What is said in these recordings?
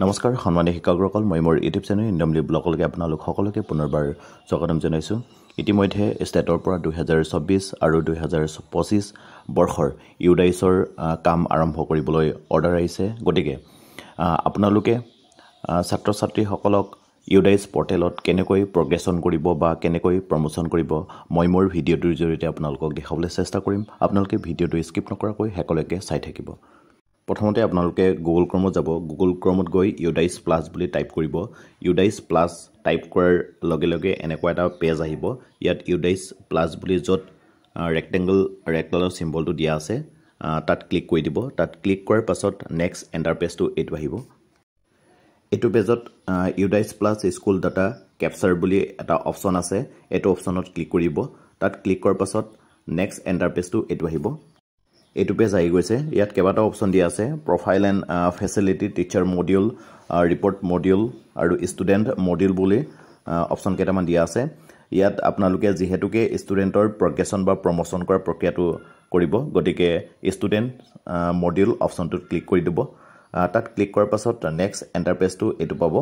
নমস্কাৰ সন্মানীয় শিক্ষকসকল মই মোৰ ইউটিউব চেনেল ইণ্ডমলী ব্লকলৈকে আপোনালোক সকলোকে পুনৰবাৰ স্বাগতম জনাইছোঁ ইতিমধ্যে ষ্টেটৰ পৰা দুহেজাৰ চৌব্বিছ আৰু দুহেজাৰ পঁচিছ বৰ্ষৰ ইউডাইছৰ কাম আৰম্ভ কৰিবলৈ অৰ্ডাৰ আহিছে গতিকে আপোনালোকে ছাত্ৰ ছাত্ৰীসকলক ইউডাইছ পৰ্টেলত কেনেকৈ প্ৰগ্ৰেশ্যন কৰিব বা কেনেকৈ প্ৰমোশ্যন কৰিব মই মোৰ ভিডিঅ'টোৰ জৰিয়তে আপোনালোকক দেখাবলৈ চেষ্টা কৰিম আপোনালোকে ভিডিঅ'টো স্কিপ নকৰাকৈ শেষলৈকে চাই থাকিব প্ৰথমতে আপোনালোকে গুগল ক্ৰমত যাব গুগল ক্ৰমত গৈ ইউডাইচ প্লাছ বুলি টাইপ কৰিব ইউডাইচ প্লাছ টাইপ কৰাৰ লগে লগে এনেকুৱা এটা পেজ আহিব ইয়াত ইউডাইচ প্লাছ বুলি য'ত ৰেক্টেংগল ৰেক্টেলৰ চিম্বলটো দিয়া আছে তাত ক্লিক কৰি দিব তাত ক্লিক কৰাৰ পাছত নেক্সট এণ্টাৰ পেজটো এইটো আহিব এইটো পেজত UDISE plus school data capture বুলি এটা অপশ্যন আছে এইটো অপশ্যনত ক্লিক কৰিব তাত ক্লিক কৰাৰ পাছত নেক্সট এণ্টাৰ পেজটো এইটো আহিব এইটো পেজ আহি গৈছে ইয়াত কেইবাটাও অপশ্যন দিয়া আছে profile and facility teacher module report module আৰু ষ্টুডেণ্ট মডিউল বুলি অপশ্যন uh, কেইটামান দিয়া আছে ইয়াত আপোনালোকে যিহেতুকে ষ্টুডেণ্টৰ প্ৰগ্ৰেশ্যন বা প্ৰমোশ্যন কৰাৰ প্ৰক্ৰিয়াটো কৰিব গতিকে ষ্টুডেণ্ট মডিউল অপশ্যনটোত ক্লিক কৰি দিব uh, তাত ক্লিক কৰাৰ পাছত নেক্সট এণ্টাৰ পেজটো এইটো পাব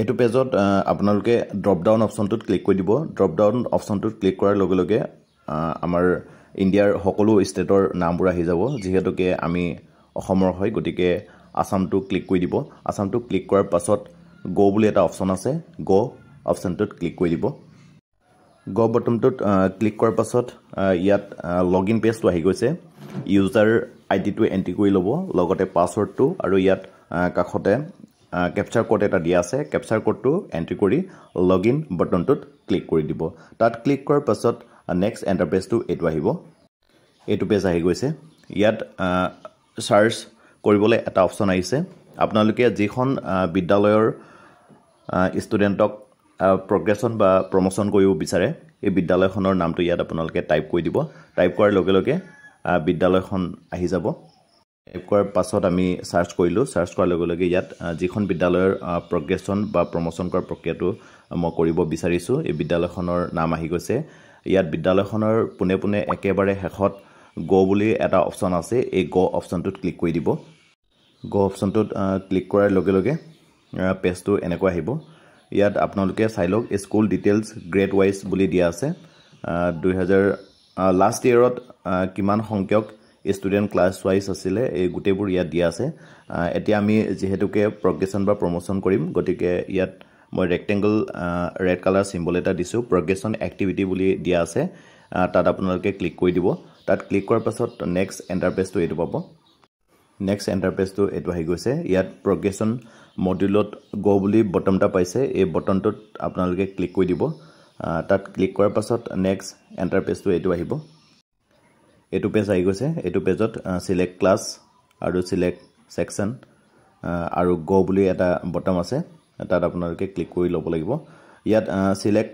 এইটো পেজত uh, আপোনালোকে ড্ৰপডাউন অপশ্যনটোত ক্লিক কৰি দিব ড্ৰপডাউন অপশ্যনটোত ক্লিক কৰাৰ লগে লগে আমাৰ ইণ্ডিয়াৰ সকলো ষ্টেটৰ নামবোৰ আহি যাব যিহেতুকে আমি অসমৰ হয় গতিকে আসামটো ক্লিক কৰি দিব আসামটো ক্লিক কৰাৰ পাছত গ' বুলি এটা অপশ্যন আছে গ' অপশ্যনটোত ক্লিক কৰি দিব গ' বটনটোত ক্লিক কৰাৰ পাছত ইয়াত লগ ইন পেজটো আহি গৈছে ইউজাৰ আইডিটো এণ্ট্ৰি কৰি ল'ব লগতে পাছৱৰ্ডটো আৰু ইয়াত কাষতে কেপচাৰ কোড এটা দিয়া আছে কেপচাৰ কোডটো এণ্ট্ৰি কৰি লগ ইন বটনটোত ক্লিক কৰি দিব তাত ক্লিক কৰাৰ পাছত নেক্সট এণ্টাৰ পেজটো এইটো আহিব এইটো পেজ আহি গৈছে ইয়াত চাৰ্চ কৰিবলৈ এটা অপশ্যন আহিছে আপোনালোকে যিখন বিদ্যালয়ৰ ষ্টুডেণ্টক প্ৰগ্ৰেশ্যন বা প্ৰমোশ্যন কৰিব বিচাৰে এই বিদ্যালয়খনৰ নামটো ইয়াত আপোনালোকে টাইপ কৰি দিব টাইপ কৰাৰ লগে লগে বিদ্যালয়খন আহি যাব টাইপ কৰাৰ পাছত আমি চাৰ্চ কৰিলোঁ চাৰ্চ কৰাৰ লগে লগে ইয়াত যিখন বিদ্যালয়ৰ প্ৰগ্ৰেশ্যন বা প্ৰমোশ্যন কৰাৰ প্ৰক্ৰিয়াটো মই কৰিব বিচাৰিছোঁ এই বিদ্যালয়খনৰ নাম আহি গৈছে ইয়াত বিদ্যালয়খনৰ পোনে পোনে একেবাৰে শেষত গ' বুলি এটা অপশ্যন আছে এই গ' অপশ্যনটোত ক্লিক কৰি দিব গ' অপশ্যনটোত ক্লিক কৰাৰ লগে লগে পেজটো এনেকুৱা আহিব ইয়াত আপোনালোকে চাই লওক স্কুল ডিটেইলছ গ্ৰেড ৱাইজ বুলি দিয়া আছে দুহেজাৰ লাষ্ট ইয়েৰত কিমান সংখ্যক ষ্টুডেণ্ট ক্লাছ ৱাইজ আছিলে এই গোটেইবোৰ ইয়াত দিয়া আছে এতিয়া আমি যিহেতুকে প্ৰগ্ৰেশ্যন বা প্ৰমোশ্যন কৰিম গতিকে ইয়াত মই ৰেক্টেংগল ৰেড কালাৰ চিম্বল এটা দিছোঁ প্ৰগ্ৰেশ্যন এক্টিভিটি বুলি দিয়া আছে তাত আপোনালোকে ক্লিক কৰি দিব তাত ক্লিক কৰাৰ পাছত নেক্সট এণ্টাৰপ্ৰেজটো এইটো পাব নেক্সট এণ্টাৰপ্ৰেজটো এইটো আহি গৈছে ইয়াত প্ৰগ্ৰেশ্যন মডিউলত গ' বুলি বটম এটা পাইছে এই বটমটোত আপোনালোকে ক্লিক কৰি দিব তাত ক্লিক কৰাৰ পাছত নেক্সট এণ্টাৰপ্ৰেজটো এইটো আহিব এইটো পেজ আহি গৈছে এইটো পেজত চিলেক্ট ক্লাছ আৰু চিলেক্ট ছেকশ্যন আৰু গ' বুলি এটা বটম আছে তাত আপোনালোকে ক্লিক কৰি ল'ব লাগিব ইয়াত চিলেক্ট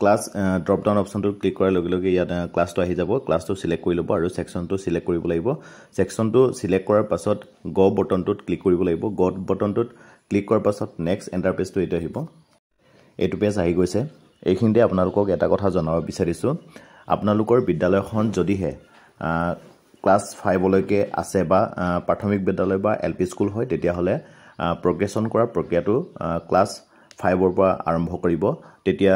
ক্লাছ ড্ৰপ ডাউন অপশ্যনটো ক্লিক কৰাৰ লগে লগে ইয়াত ক্লাছটো আহি যাব ক্লাছটো চিলেক্ট কৰি ল'ব আৰু ছেকশ্যনটো চিলেক্ট কৰিব লাগিব ছেকশ্যনটো চিলেক্ট কৰাৰ পাছত গ বটনটোত ক্লিক কৰিব লাগিব গ বটনটোত ক্লিক কৰাৰ পাছত নেক্সট এণ্টাৰ পেজটো এইটো আহিব এইটো পেজ আহি গৈছে এইখিনিতে আপোনালোকক এটা কথা জনাব বিচাৰিছোঁ আপোনালোকৰ বিদ্যালয়খন যদিহে ক্লাছ ফাইভলৈকে আছে বা প্ৰাথমিক বিদ্যালয় বা এল পি স্কুল হয় তেতিয়াহ'লে প্ৰগ্ৰেশ্যন কৰাৰ প্ৰক্ৰিয়াটো ক্লাছ ফাইভৰ পৰা আৰম্ভ কৰিব তেতিয়া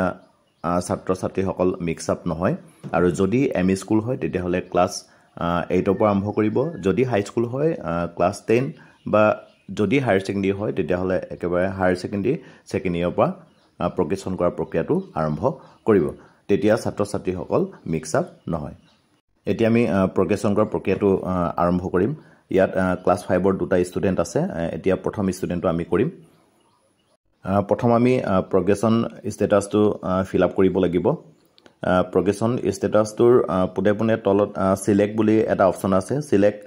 ছাত্ৰ ছাত্ৰীসকল মিক্স আপ নহয় আৰু যদি এম ই স্কুল হয় তেতিয়াহ'লে ক্লাছ এইটৰ পৰা আৰম্ভ কৰিব যদি হাইস্কুল হয় ক্লাছ টেন বা যদি হায়াৰ ছেকেণ্ডেৰী হয় তেতিয়াহ'লে একেবাৰে হায়াৰ ছেকেণ্ডেৰী ছেকেণ্ড ইয়েৰৰ পৰা প্ৰকেশন কৰা প্ৰক্ৰিয়াটো আৰম্ভ কৰিব তেতিয়া ছাত্ৰ ছাত্ৰীসকল মিক্স আপ নহয় এতিয়া আমি প্ৰকেশন কৰাৰ প্ৰক্ৰিয়াটো আৰম্ভ কৰিম ইয়াত ক্লাছ ফাইভৰ দুটা ষ্টুডেণ্ট আছে এতিয়া প্ৰথম ষ্টুডেণ্টটো আমি কৰিম প্ৰথম আমি প্ৰগ্ৰেশ্যন ষ্টেটাছটো ফিল আপ কৰিব লাগিব প্ৰগ্ৰেশ্যন ষ্টেটাছটোৰ পোনে পোনে তলত চিলেক্ট বুলি এটা অপশ্যন আছে চিলেক্ট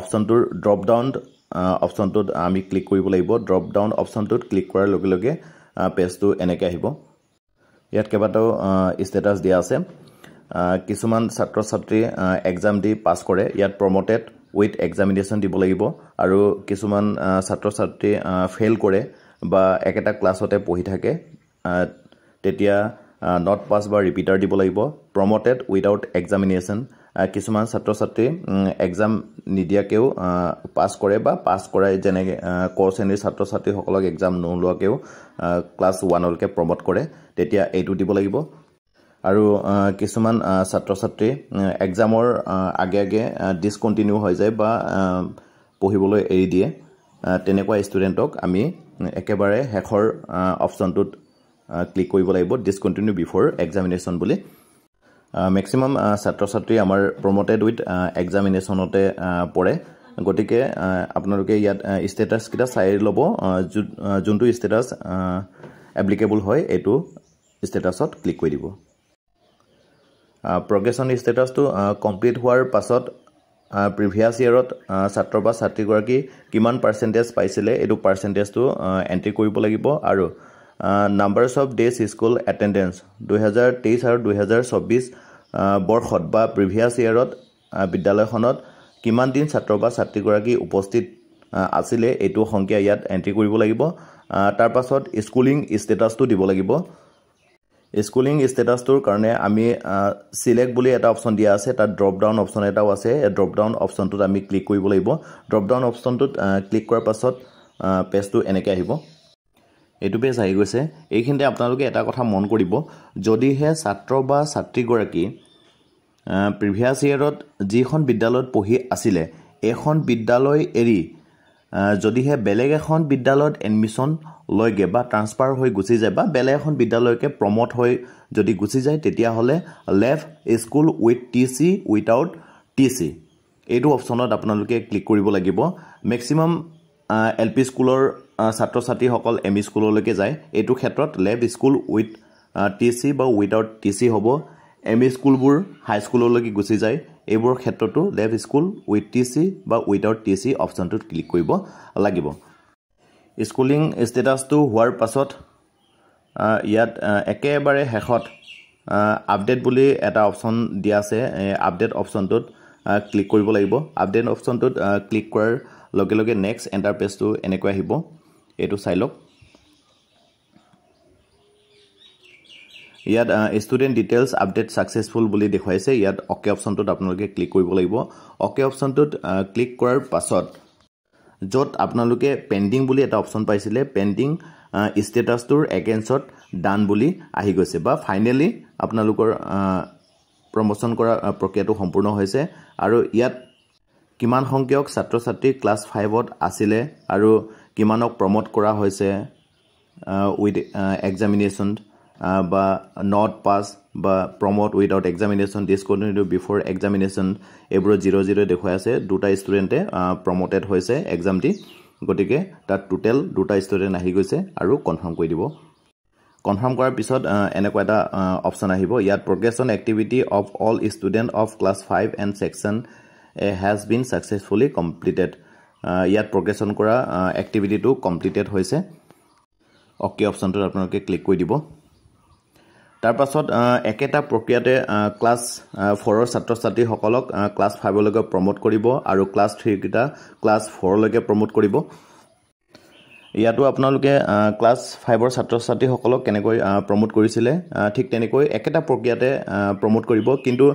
অপশ্যনটোৰ ড্ৰপ ডাউন অপশ্যনটোত আমি ক্লিক কৰিব লাগিব ড্ৰপ ডাউন অপশ্যনটোত ক্লিক কৰাৰ লগে লগে পেজটো এনেকৈ আহিব ইয়াত কেইবাটাও ষ্টেটাছ দিয়া আছে কিছুমান ছাত্ৰ ছাত্ৰী এক্সাম দি পাছ কৰে ইয়াত প্ৰমটেড উইথ এক্সামিনেশ্যন দিব লাগিব আৰু কিছুমান ছাত্ৰ ছাত্ৰী ফেইল কৰে বা একেটা ক্লাছতে পঢ়ি থাকে তেতিয়া নট পাছ বা ৰিপিটাৰ দিব লাগিব প্ৰমটেড উইদাউট এক্সামিনেশ্যন কিছুমান ছাত্ৰ ছাত্ৰী এক্সাম নিদিয়াকৈও পাছ কৰে বা পাছ কৰাই যেনে ক'ৰ শ্ৰেণীৰ ছাত্ৰ ছাত্ৰীসকলক এক্সাম নোলোৱাকৈও ক্লাছ ওৱানলৈকে প্ৰমট কৰে তেতিয়া এইটো দিব লাগিব আৰু কিছুমান ছাত্ৰ ছাত্ৰী এক্সামৰ আগে আগে ডিছকণ্টিনিউ হৈ যায় বা পঢ়িবলৈ এৰি দিয়ে তেনেকুৱা ষ্টুডেণ্টক আমি একেবাৰে শেষৰ অপশ্যনটোত ক্লিক কৰিব লাগিব ডিচকণ্টিনিউ বিফৰ এক্সামিনেশ্যন বুলি মেক্সিমাম ছাত্ৰ ছাত্ৰী আমাৰ প্ৰমটেড উইথ এক্সামিনেশ্যনতে পৰে গতিকে আপোনালোকে ইয়াত ষ্টেটাছকেইটা চাই ল'ব যোনটো ষ্টেটাছ এপ্লিকেবল হয় এইটো ষ্টেটাছত ক্লিক কৰি দিব প্ৰগ্ৰেশ্যন ষ্টেটাছটো কমপ্লিট হোৱাৰ পাছত প্ৰিভিয়াছ ইয়েৰত ছাত্ৰ বা ছাত্ৰীগৰাকী কিমান পাৰ্চেণ্টেজ পাইছিলে এইটো পাৰ্চেণ্টেজটো এণ্ট্ৰি কৰিব লাগিব আৰু numbers of days school attendance দুহেজাৰ তেইছ আৰু দুহেজাৰ চৌব্বিছ বৰ্ষত বা প্ৰিভিয়াছ ইয়েৰত বিদ্যালয়খনত কিমান দিন ছাত্ৰ বা ছাত্ৰীগৰাকী উপস্থিত আছিলে এইটো সংখ্যা ইয়াত এণ্ট্ৰি কৰিব লাগিব তাৰপাছত স্কুলিং ষ্টেটাছটো দিব লাগিব স্কুলিং ষ্টেটাছটোৰ কাৰণে আমি চিলেক্ট বুলি এটা অপশ্যন দিয়া আছে তাত ড্ৰপ ডাউন অপশ্যন এটাও আছে এই ড্ৰপ ডাউন অপশ্যনটোত আমি ক্লিক কৰিব লাগিব ড্ৰপ ডাউন অপশ্যনটোত ক্লিক কৰাৰ পাছত পেজটো এনেকৈ আহিব এইটো পেজ আহি গৈছে এইখিনিতে আপোনালোকে এটা কথা মন কৰিব যদিহে ছাত্ৰ বা ছাত্ৰীগৰাকী প্ৰিভিয়াছ ইয়েৰত যিখন বিদ্যালয়ত পঢ়ি আছিলে এখন বিদ্যালয় এৰি যদিহে বেলেগ এখন বিদ্যালয়ত এডমিশ্যন লয়গৈ বা ট্ৰান্সফাৰ হৈ গুচি যায় বা বেলেগ এখন বিদ্যালয়কে প্ৰমট হৈ যদি গুচি যায় তেতিয়াহ'লে left school with T C without T C এইটো অপশ্যনত আপোনালোকে ক্লিক কৰিব লাগিব মেক্সিমাম এল পি স্কুলৰ ছাত্ৰ ছাত্ৰীসকল এম ই e স্কুললৈকে যায় এইটো ক্ষেত্ৰত left school with T C বা উইথাউট টি চি হ'ব এম ই স্কুলবোৰ হাইস্কুললৈকে গুচি যায় এইবোৰৰ ক্ষেত্ৰতো left school with T C বা উইথাউট টি চি অপশ্যনটোত ক্লিক কৰিব লাগিব স্কুলিং ষ্টেটাছটো হোৱাৰ পাছত ইয়াত একেবাৰে শেষত আপডেট বুলি এটা অপশ্যন দিয়া আছে আপডেট অপশ্যনটোত ক্লিক কৰিব লাগিব আপডেট অপশ্যনটোত ক্লিক কৰাৰ লগে লগে নেক্সট এণ্টাৰ পেজটো এনেকৈ আহিব এইটো চাই লওক ইয়াত ষ্টুডেণ্ট ডিটেইলছ আপডেট ছাকচেছফুল বুলি দেখুৱাইছে ইয়াত অকে অপশ্যনটোত আপোনালোকে ক্লিক কৰিব লাগিব অকে অপশ্যনটোত ক্লিক কৰাৰ পাছত য'ত আপোনালোকে পেণ্ডিং বুলি এটা অপশ্যন পাইছিলে পেণ্ডিং ষ্টেটাছটোৰ এগেইনষ্টত ডান বুলি আহি গৈছে বা ফাইনেলি আপোনালোকৰ প্ৰমোশ্যন কৰা প্ৰক্ৰিয়াটো সম্পূৰ্ণ হৈছে আৰু ইয়াত কিমান সংখ্যক ছাত্ৰ ছাত্ৰী ক্লাছ ফাইভত আছিলে আৰু কিমানক প্ৰমোট কৰা হৈছে উইথ এক্সামিনেশ্যন বা নট পাছ বা promote without examination discontinue before examination এইবোৰত জিৰ' জিৰ' দেখুৱাই আছে দুটা ষ্টুডেণ্টে প্ৰমটেড হৈছে এক্সামটি গতিকে তাত টোটেল দুটা ষ্টুডেণ্ট আহি গৈছে আৰু কনফাৰ্ম কৰি দিব কনফাৰ্ম কৰাৰ পিছত এনেকুৱা এটা অপশ্যন আহিব ইয়াত progression activity of all student of class five and section has been successfully completed ইয়াত প্ৰগ্ৰেছন কৰা এক্টিভিটিটো কমপ্লিটেড হৈছে অ'কে অপশ্যনটোত আপোনালোকে ক্লিক কৰি দিব তাৰ পাছত একেটা প্ৰক্ৰিয়াতে ক্লাছ ফ'ৰৰ ছাত্ৰ ছাত্ৰীসকলক ক্লাছ ফাইভলৈকে প্ৰমোট কৰিব আৰু ক্লাছ থ্ৰীকেইটা ক্লাছ ফ'ৰলৈকে প্ৰমোট কৰিব ইয়াতো আপোনালোকে ক্লাছ ফাইভৰ ছাত্ৰ ছাত্ৰীসকলক কেনেকৈ প্ৰমোট কৰিছিলে ঠিক তেনেকৈ একেটা প্ৰক্ৰিয়াতে প্ৰমোট কৰিব কিন্তু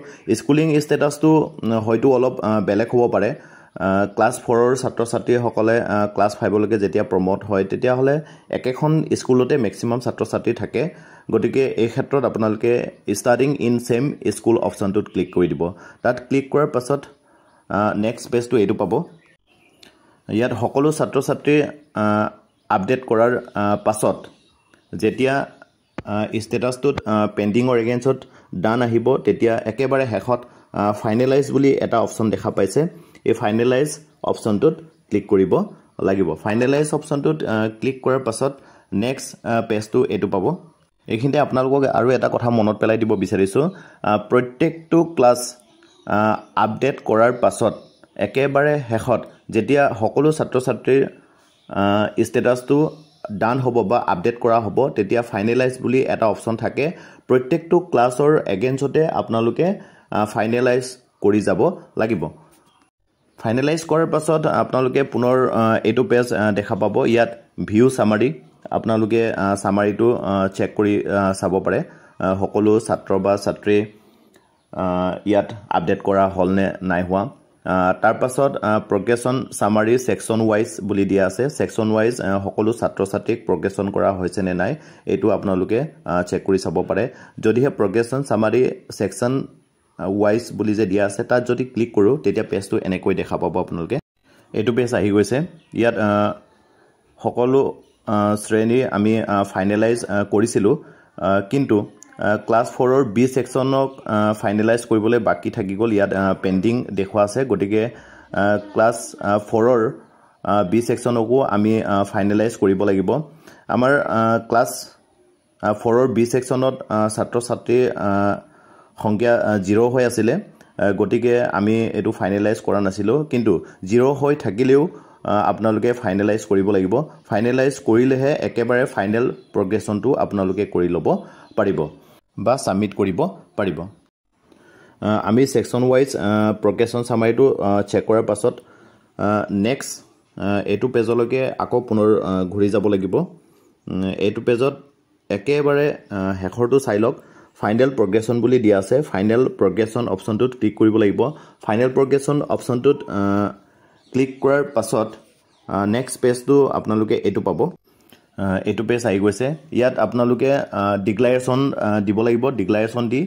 স্কুলিং ষ্টেটাছটো হয়তো অলপ বেলেগ হ'ব পাৰে ক্লাছ ফ'ৰৰ ছাত্ৰ ছাত্ৰীসকলে ক্লাছ ফাইভলৈকে যেতিয়া প্ৰমট হয় তেতিয়াহ'লে একেখন স্কুলতে মেক্সিমাম ছাত্ৰ ছাত্ৰী থাকে গতিকে এই ক্ষেত্ৰত আপোনালোকে ষ্টাৰ্টিং ইন ছেম স্কুল অপশ্যনটোত ক্লিক কৰি দিব তাত ক্লিক কৰাৰ পাছত নেক্সট পেজটো এইটো পাব ইয়াত সকলো ছাত্ৰ ছাত্ৰী আপডেট কৰাৰ পাছত যেতিয়া ষ্টেটাছটোত পেণ্ডিঙৰ এগেইনষ্টত ডান আহিব তেতিয়া একেবাৰে শেষত ফাইনেলাইজ বুলি এটা অপশ্যন দেখা পাইছে এই ফাইনেলাইজ অপশ্যনটোত ক্লিক কৰিব লাগিব ফাইনেলাইজ অপশ্যনটোত ক্লিক কৰাৰ পাছত নেক্সট পেজটো এইটো পাব এইখিনিতে আপোনালোকক আৰু এটা কথা মনত পেলাই দিব বিচাৰিছোঁ প্ৰত্যেকটো ক্লাছ আপডেট কৰাৰ পাছত একেবাৰে শেষত যেতিয়া সকলো ছাত্ৰ ছাত্ৰীৰ ষ্টেটাছটো ডান হ'ব বা আপডেট কৰা হ'ব তেতিয়া ফাইনেলাইজ বুলি এটা অপশ্যন থাকে প্ৰত্যেকটো ক্লাছৰ এগেইনষ্টতে আপোনালোকে ফাইনেলাইজ কৰি যাব লাগিব ফাইনেলাইজ কৰাৰ পাছত আপোনালোকে পুনৰ এইটো পেজ দেখা পাব ইয়াত ভিউ চামাৰী আপোনালোকে চামাৰিটো চেক কৰি চাব পাৰে সকলো ছাত্ৰ বা ছাত্ৰী ইয়াত আপডেট কৰা হ'ল নে নাই হোৱা তাৰপাছত প্ৰকেশ্যন চামাৰি ছেকশ্যন ৱাইজ বুলি দিয়া আছে ছেকশ্যন ৱাইজ সকলো ছাত্ৰ ছাত্ৰীক প্ৰকেশ্যন কৰা হৈছে নে নাই এইটো আপোনালোকে চেক কৰি চাব পাৰে যদিহে প্ৰকেশ্যন চামাৰী ছেকশ্যন ৱাইজ বুলি যে দিয়া আছে তাত যদি ক্লিক কৰোঁ তেতিয়া পেজটো এনেকৈ দেখা পাব আপোনালোকে এইটো পেজ আহি গৈছে ইয়াত সকলো শ্ৰেণী আমি ফাইনেলাইজ কৰিছিলোঁ কিন্তু ক্লাছ ফ'ৰৰ বি ছেকশ্যনক ফাইনেলাইজ কৰিবলৈ বাকী থাকি গ'ল ইয়াত পেণ্ডিং দেখুওৱা আছে গতিকে ক্লাছ ফ'ৰৰ বি ছেকশ্যনকো আমি ফাইনেলাইজ কৰিব লাগিব আমাৰ ক্লাছ ফ'ৰৰ বি ছেকশ্যনত ছাত্ৰ ছাত্ৰী সংখ্যা জিৰ' হৈ আছিলে গতিকে আমি এইটো ফাইনেলাইজ কৰা নাছিলোঁ কিন্তু জিৰ' হৈ থাকিলেও আপোনালোকে ফাইনেলাইজ কৰিব লাগিব ফাইনেলাইজ কৰিলেহে একেবাৰে ফাইনেল প্ৰগ্ৰেশ্যনটো আপোনালোকে কৰি ল'ব পাৰিব বা ছাবমিট কৰিব পাৰিব আমি ছেকশ্যন ৱাইজ প্ৰগ্ৰেশ্যন চামাৰিটো চেক কৰাৰ পাছত নেক্সট এইটো পেজলৈকে আকৌ পুনৰ ঘূৰি যাব লাগিব এইটো পেজত একেবাৰে শেষৰটো চাই লওক ফাইনেল প্ৰগ্ৰেশ্যন বুলি দিয়া আছে ফাইনেল প্ৰগ্ৰেশ্যন অপশ্যনটোত ক্লিক কৰিব লাগিব ফাইনেল প্ৰগ্ৰেশ্যন অপশ্যনটোত ক্লিক কৰাৰ পাছত নেক্সট পেজটো আপোনালোকে এইটো পাব এইটো পেজ আহি গৈছে ইয়াত আপোনালোকে ডিক্লাৰেশ্যন দিব লাগিব ডিক্লাৰেশ্যন দি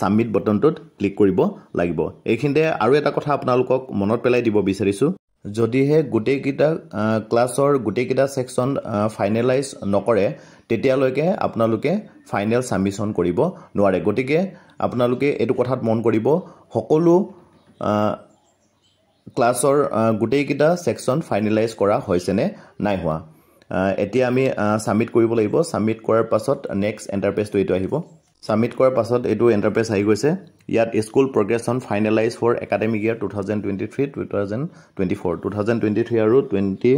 ছাবমিট বটনটোত ক্লিক কৰিব লাগিব এইখিনিতে আৰু এটা কথা আপোনালোকক মনত পেলাই দিব বিচাৰিছোঁ যদিহে গোটেইকেইটা ক্লাছৰ গোটেইকেইটা ছেকশ্যন ফাইনেলাইজ নকৰে তেতিয়ালৈকে আপোনালোকে ফাইনেল ছাবমিশ্যন কৰিব নোৱাৰে গতিকে আপোনালোকে এইটো কথাত মন কৰিব সকলো ক্লাছৰ গোটেইকেইটা ছেকশ্যন ফাইনেলাইজ কৰা হৈছেনে নাই হোৱা এতিয়া আমি ছাবমিট কৰিব লাগিব ছাবমিট কৰাৰ পাছত নেক্সট এণ্টাৰপ্ৰাইজটো এইটো আহিব ছাবমিট কৰাৰ পাছত এইটো এণ্টাৰপ্ৰাইজ আহি গৈছে ইয়াত school progression finalise for academic year two thousand twenty three two thousand twenty four two thousand twenty three আৰু টুৱেণ্টি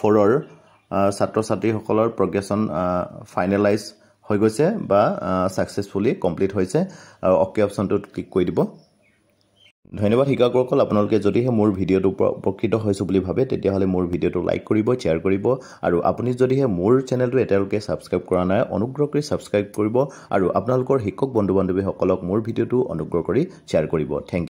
ফ'ৰৰ ছাত্ৰ ছাত্ৰীসকলৰ প্ৰগ্ৰেছন ফাইনেলাইজ হৈ গৈছে বা ছাকচেছফুলি uh, কমপ্লিট হৈছে আৰু অ'কে অপশ্যনটোত ক্লিক কৰি দিব ধন্যবাদ শিক্ষকসকল আপোনালোকে যদিহে মোৰ ভিডিঅ'টো উপকৃত হৈছোঁ বুলি ভাবে তেতিয়াহ'লে মোৰ ভিডিঅ'টো লাইক কৰিব শ্বেয়াৰ কৰিব আৰু আপুনি যদিহে মোৰ চেনেলটো এতিয়ালৈকে ছাবস্ক্ৰাইব কৰা নাই অনুগ্ৰহ কৰি ছাবস্ক্ৰাইব কৰিব আৰু আপোনালোকৰ শিক্ষক বন্ধু বান্ধৱীসকলক মোৰ ভিডিঅ'টো অনুগ্ৰহ কৰি শ্বেয়াৰ কৰিব থেংক ইউ